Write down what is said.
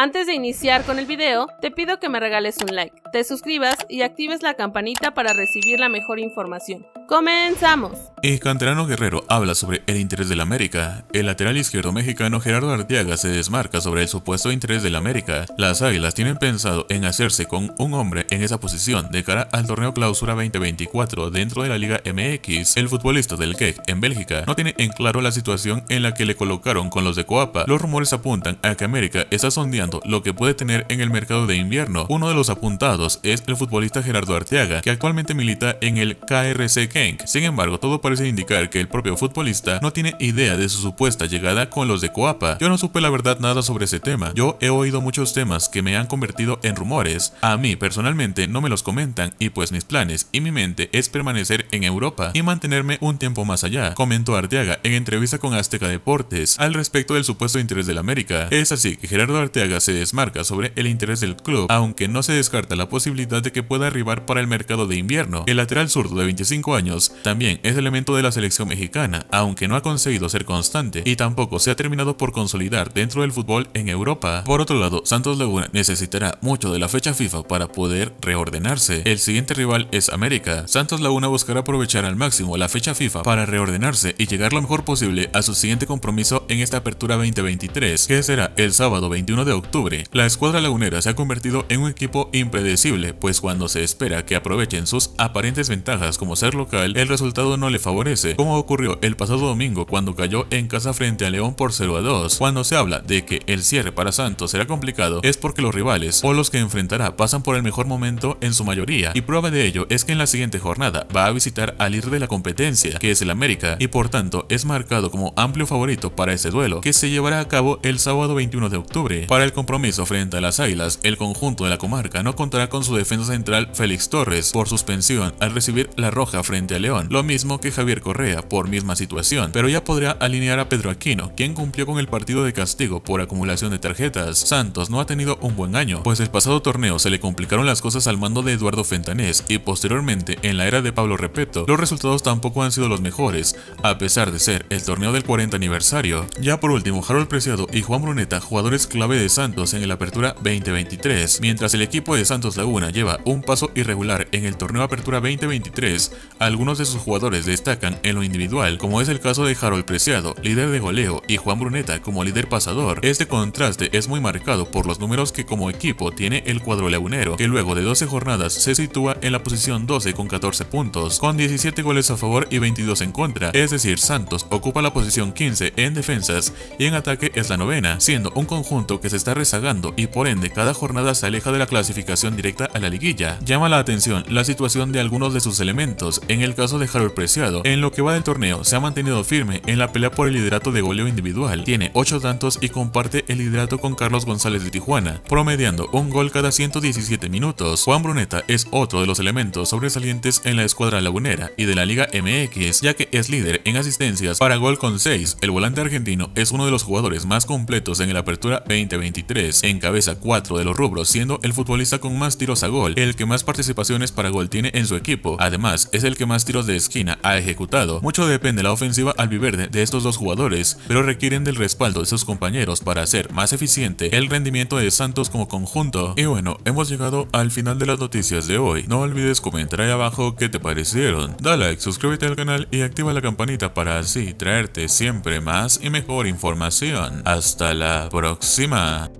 Antes de iniciar con el video, te pido que me regales un like te suscribas y actives la campanita para recibir la mejor información. ¡Comenzamos! Y Canterano Guerrero habla sobre el interés del América. El lateral izquierdo mexicano Gerardo Arteaga se desmarca sobre el supuesto interés del América. Las Águilas tienen pensado en hacerse con un hombre en esa posición de cara al torneo Clausura 2024 dentro de la Liga MX. El futbolista del Keck en Bélgica no tiene en claro la situación en la que le colocaron con los de Coapa. Los rumores apuntan a que América está sondeando lo que puede tener en el mercado de invierno. Uno de los apuntados es el futbolista Gerardo Arteaga, que actualmente milita en el KRC Genk. Sin embargo, todo parece indicar que el propio futbolista no tiene idea de su supuesta llegada con los de Coapa. Yo no supe la verdad nada sobre ese tema. Yo he oído muchos temas que me han convertido en rumores. A mí personalmente no me los comentan y pues mis planes y mi mente es permanecer en Europa y mantenerme un tiempo más allá, comentó Arteaga en entrevista con Azteca Deportes al respecto del supuesto interés del América. Es así que Gerardo Arteaga se desmarca sobre el interés del club, aunque no se descarta la posibilidad de que pueda arribar para el mercado de invierno. El lateral zurdo de 25 años también es elemento de la selección mexicana, aunque no ha conseguido ser constante y tampoco se ha terminado por consolidar dentro del fútbol en Europa. Por otro lado, Santos Laguna necesitará mucho de la fecha FIFA para poder reordenarse. El siguiente rival es América. Santos Laguna buscará aprovechar al máximo la fecha FIFA para reordenarse y llegar lo mejor posible a su siguiente compromiso en esta apertura 2023, que será el sábado 21 de octubre. La escuadra lagunera se ha convertido en un equipo impredecible pues cuando se espera que aprovechen sus aparentes ventajas como ser local, el resultado no le favorece, como ocurrió el pasado domingo cuando cayó en casa frente a León por 0 a 2. Cuando se habla de que el cierre para Santos será complicado, es porque los rivales o los que enfrentará pasan por el mejor momento en su mayoría, y prueba de ello es que en la siguiente jornada va a visitar al ir de la competencia, que es el América, y por tanto es marcado como amplio favorito para ese duelo, que se llevará a cabo el sábado 21 de octubre. Para el compromiso frente a las Águilas, el conjunto de la comarca no contará con su defensa central Félix Torres por suspensión al recibir la roja frente a León, lo mismo que Javier Correa por misma situación, pero ya podría alinear a Pedro Aquino, quien cumplió con el partido de castigo por acumulación de tarjetas. Santos no ha tenido un buen año, pues el pasado torneo se le complicaron las cosas al mando de Eduardo Fentanés y posteriormente en la era de Pablo Repeto, los resultados tampoco han sido los mejores, a pesar de ser el torneo del 40 aniversario. Ya por último, Harold Preciado y Juan Bruneta, jugadores clave de Santos en el Apertura 2023, mientras el equipo de Santos una lleva un paso irregular en el torneo Apertura 2023, algunos de sus jugadores destacan en lo individual, como es el caso de Harold Preciado, líder de goleo, y Juan Bruneta como líder pasador. Este contraste es muy marcado por los números que como equipo tiene el cuadro lagunero, que luego de 12 jornadas se sitúa en la posición 12 con 14 puntos, con 17 goles a favor y 22 en contra, es decir, Santos ocupa la posición 15 en defensas y en ataque es la novena, siendo un conjunto que se está rezagando y por ende cada jornada se aleja de la clasificación directa a la liguilla. Llama la atención la situación de algunos de sus elementos. En el caso de Harold Preciado, en lo que va del torneo, se ha mantenido firme en la pelea por el liderato de goleo individual. Tiene 8 tantos y comparte el liderato con Carlos González de Tijuana, promediando un gol cada 117 minutos. Juan Bruneta es otro de los elementos sobresalientes en la escuadra lagunera y de la Liga MX, ya que es líder en asistencias para gol con 6. El volante argentino es uno de los jugadores más completos en la Apertura 2023, encabeza cabeza 4 de los rubros, siendo el futbolista con más tiros a gol, el que más participaciones para gol tiene en su equipo. Además, es el que más tiros de esquina ha ejecutado. Mucho depende la ofensiva albiverde de estos dos jugadores, pero requieren del respaldo de sus compañeros para hacer más eficiente el rendimiento de Santos como conjunto. Y bueno, hemos llegado al final de las noticias de hoy. No olvides comentar ahí abajo qué te parecieron. Da like, suscríbete al canal y activa la campanita para así traerte siempre más y mejor información. Hasta la próxima.